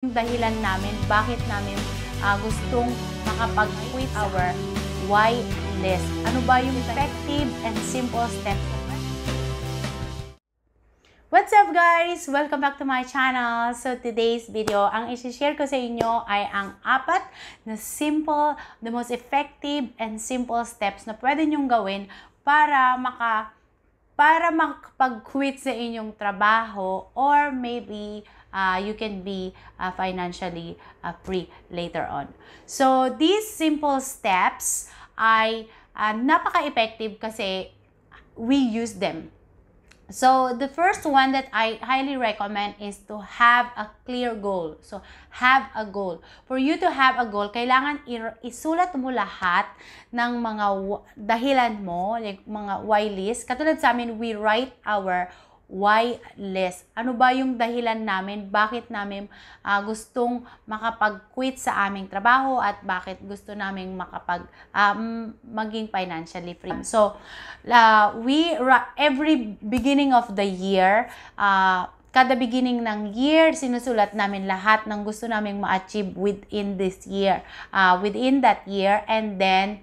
dahilan namin bakit namin uh, gustong makapag-quit our why list. Ano ba yung effective and simple steps? What's up guys? Welcome back to my channel. So today's video, ang isi-share ko sa inyo ay ang apat na simple, the most effective and simple steps na pwede nyong gawin para maka para makapag-quit sa inyong trabaho or maybe uh, you can be uh, financially uh, free later on. So, these simple steps ay uh, napaka-effective kasi we use them So the first one that I highly recommend is to have a clear goal. So have a goal. For you to have a goal, kailangan isulat mo lahat ng mga dahilan mo, like mga why list. Katulad sa amin, we write our Why less? Ano ba yung dahilan namin? Bakit namin uh, gustong makapag-quit sa aming trabaho at bakit gusto naming makapag um, maging financially free? So, uh, we every beginning of the year, uh, kada beginning ng year, sinusulat namin lahat ng gusto naming ma-achieve within this year, uh, within that year, and then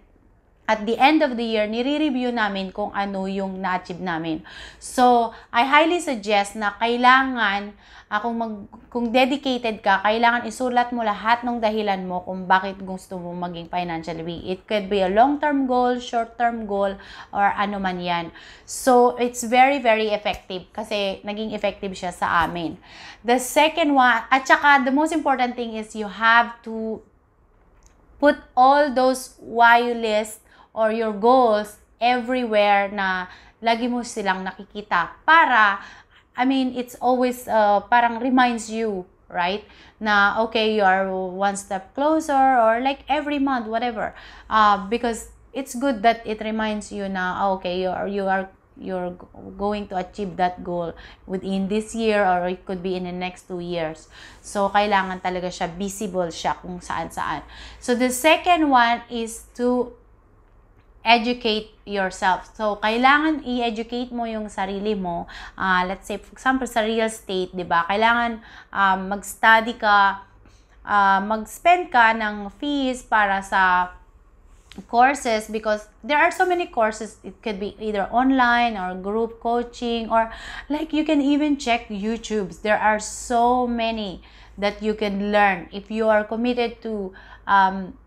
at the end of the year, nire-review namin kung ano yung na-achieve namin. So, I highly suggest na kailangan, uh, kung, mag, kung dedicated ka, kailangan isulat mo lahat ng dahilan mo kung bakit gusto mo maging financially free. It could be a long-term goal, short-term goal, or ano man yan. So, it's very, very effective kasi naging effective siya sa amin. The second one, at saka the most important thing is you have to put all those why list or your goals everywhere na lagi mo silang nakikita para I mean it's always uh, parang reminds you right na okay you are one step closer or like every month whatever uh, because it's good that it reminds you na oh, okay you are you are you're going to achieve that goal within this year or it could be in the next two years. So, kailangan talaga siya, visible siya kung saan-saan. So, the second one is to educate yourself. So, kailangan i-educate mo yung sarili mo. Uh, let's say, for example, sa real estate, di ba? Kailangan um, mag-study ka, uh, mag-spend ka ng fees para sa courses because there are so many courses it could be either online or group coaching or like you can even check YouTube. there are so many that you can learn if you are committed to um,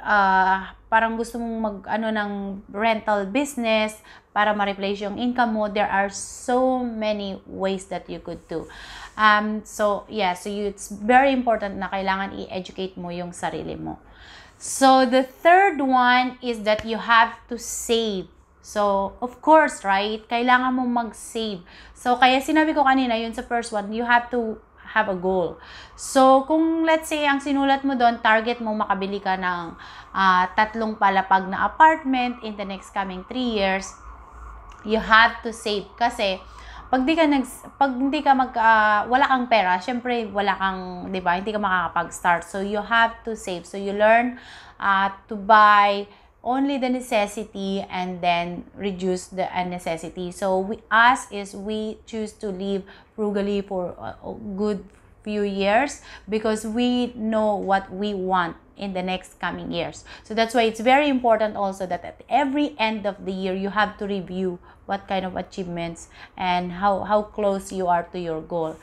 uh, parang gusto mong mag ano ng rental business para ma-replace yung income mo, there are so many ways that you could do. Um, so, yeah, so you, it's very important na kailangan i-educate mo yung sarili mo. So, the third one is that you have to save. So, of course, right? Kailangan mong mag-save. So, kaya sinabi ko kanina, yun sa first one, you have to have a goal. So, kung let's say, ang sinulat mo doon, target mo makabili ka ng uh, tatlong palapag na apartment in the next coming 3 years, you have to save. Kasi, pag di ka nag pag hindi ka mag uh, wala kang pera, syempre wala kang, 'di ba? Hindi ka makakapag-start. So you have to save. So you learn uh, to buy only the necessity and then reduce the unnecessity. So we us is we choose to live frugally for a good few years because we know what we want in the next coming years. So that's why it's very important also that at every end of the year you have to review what kind of achievements and how, how close you are to your goal.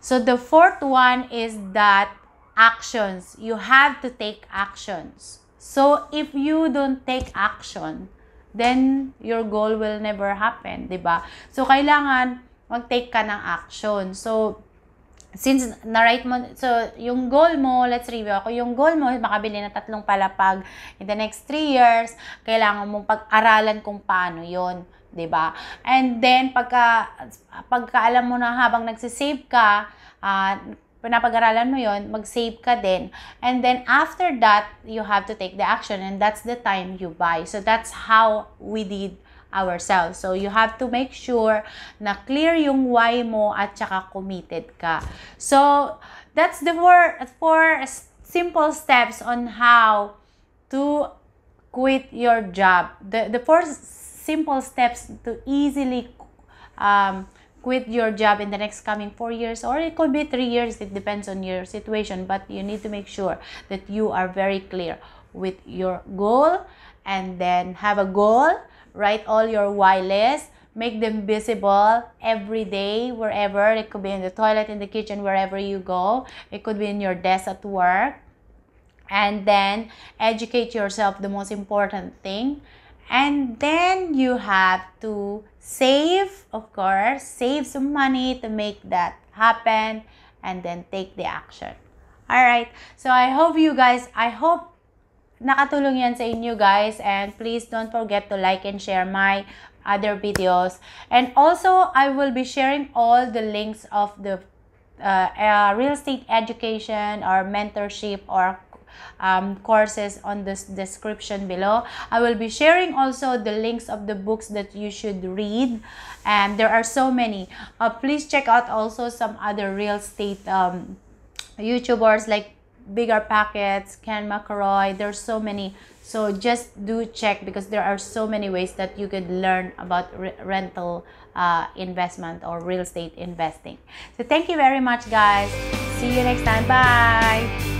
So the fourth one is that actions. You have to take actions So, if you don't take action, then your goal will never happen, di ba? So, kailangan mag-take ka ng action. So, since na-write mo, so yung goal mo, let's review ako, yung goal mo, makabili na tatlong palapag in the next 3 years, kailangan mong pag-aralan kung paano yon 'di ba? And then pagka pagka alam mo na habang nagsisave ka, uh, napag-aralan mo yon mag-save ka din. And then after that, you have to take the action and that's the time you buy. So that's how we did ourselves. So, you have to make sure na clear yung why mo at saka committed ka. So, that's the four, four simple steps on how to quit your job. The, the four simple steps to easily um, quit your job in the next coming four years or it could be three years it depends on your situation but you need to make sure that you are very clear with your goal and then have a goal write all your why list make them visible every day wherever it could be in the toilet in the kitchen wherever you go it could be in your desk at work and then educate yourself the most important thing And then you have to save, of course, save some money to make that happen and then take the action. All right. so I hope you guys, I hope nakatulong yan sa inyo guys and please don't forget to like and share my other videos. And also, I will be sharing all the links of the uh, uh, real estate education or mentorship or um, courses on this description below. I will be sharing also the links of the books that you should read and there are so many. Uh, please check out also some other real estate um, YouTubers like Bigger Packets, Ken McElroy. There's so many. So just do check because there are so many ways that you could learn about re rental uh, investment or real estate investing. So thank you very much guys. See you next time. Bye.